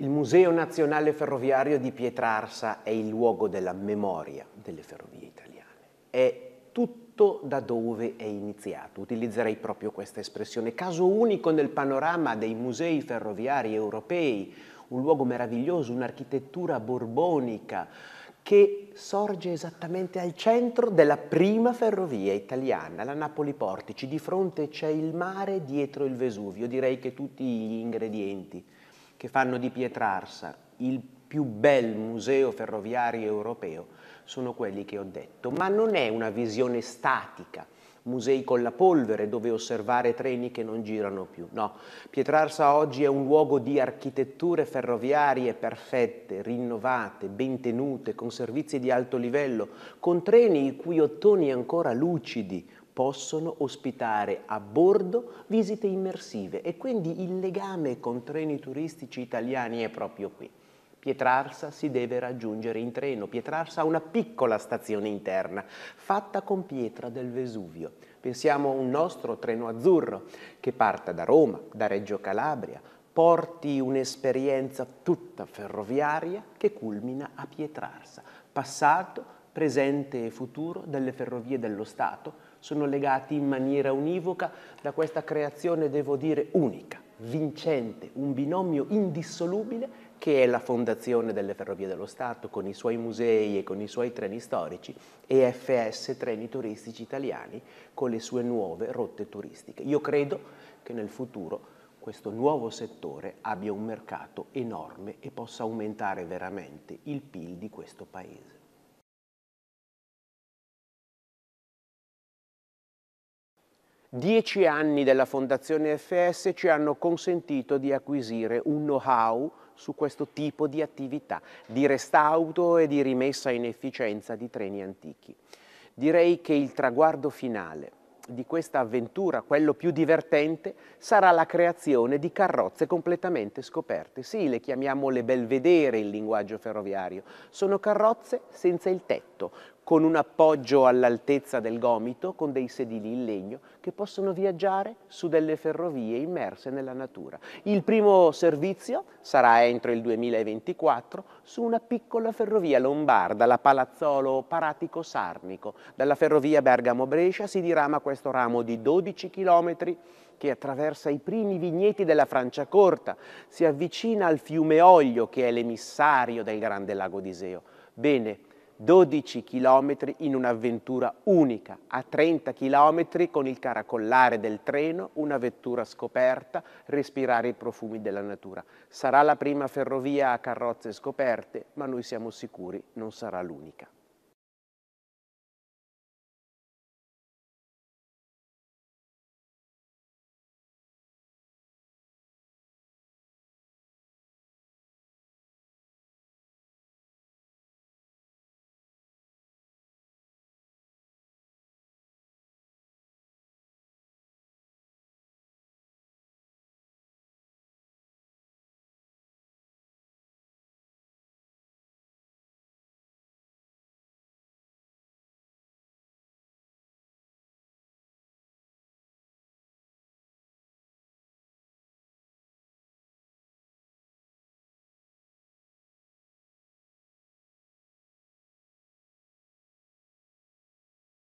Il Museo Nazionale Ferroviario di Pietrarsa è il luogo della memoria delle ferrovie italiane. È tutto da dove è iniziato. Utilizzerei proprio questa espressione. Caso unico nel panorama dei musei ferroviari europei, un luogo meraviglioso, un'architettura borbonica che sorge esattamente al centro della prima ferrovia italiana, la Napoli Portici. Di fronte c'è il mare, dietro il Vesuvio. Direi che tutti gli ingredienti che fanno di Pietrarsa il più bel museo ferroviario europeo sono quelli che ho detto, ma non è una visione statica, musei con la polvere dove osservare treni che non girano più, no. Pietrarsa oggi è un luogo di architetture ferroviarie perfette, rinnovate, ben tenute, con servizi di alto livello, con treni i cui ottoni ancora lucidi, possono ospitare a bordo visite immersive e quindi il legame con treni turistici italiani è proprio qui. Pietrarsa si deve raggiungere in treno, Pietrarsa ha una piccola stazione interna fatta con pietra del Vesuvio. Pensiamo a un nostro treno azzurro che parta da Roma, da Reggio Calabria, porti un'esperienza tutta ferroviaria che culmina a Pietrarsa, passato, presente e futuro delle ferrovie dello Stato, sono legati in maniera univoca da questa creazione, devo dire, unica, vincente, un binomio indissolubile che è la fondazione delle Ferrovie dello Stato con i suoi musei e con i suoi treni storici e FS Treni Turistici Italiani con le sue nuove rotte turistiche. Io credo che nel futuro questo nuovo settore abbia un mercato enorme e possa aumentare veramente il PIL di questo Paese. Dieci anni della Fondazione FS ci hanno consentito di acquisire un know-how su questo tipo di attività, di restauro e di rimessa in efficienza di treni antichi. Direi che il traguardo finale di questa avventura, quello più divertente, sarà la creazione di carrozze completamente scoperte. Sì, le chiamiamo le belvedere in linguaggio ferroviario. Sono carrozze senza il tetto, con un appoggio all'altezza del gomito, con dei sedili in legno che possono viaggiare su delle ferrovie immerse nella natura. Il primo servizio sarà entro il 2024 su una piccola ferrovia lombarda, la Palazzolo Paratico Sarnico. Dalla ferrovia Bergamo-Brescia si dirama questo ramo di 12 km che attraversa i primi vigneti della Francia Franciacorta, si avvicina al fiume Oglio che è l'emissario del grande lago di Seo. Bene, 12 km in un'avventura unica, a 30 km con il caracollare del treno, una vettura scoperta, respirare i profumi della natura. Sarà la prima ferrovia a carrozze scoperte, ma noi siamo sicuri non sarà l'unica.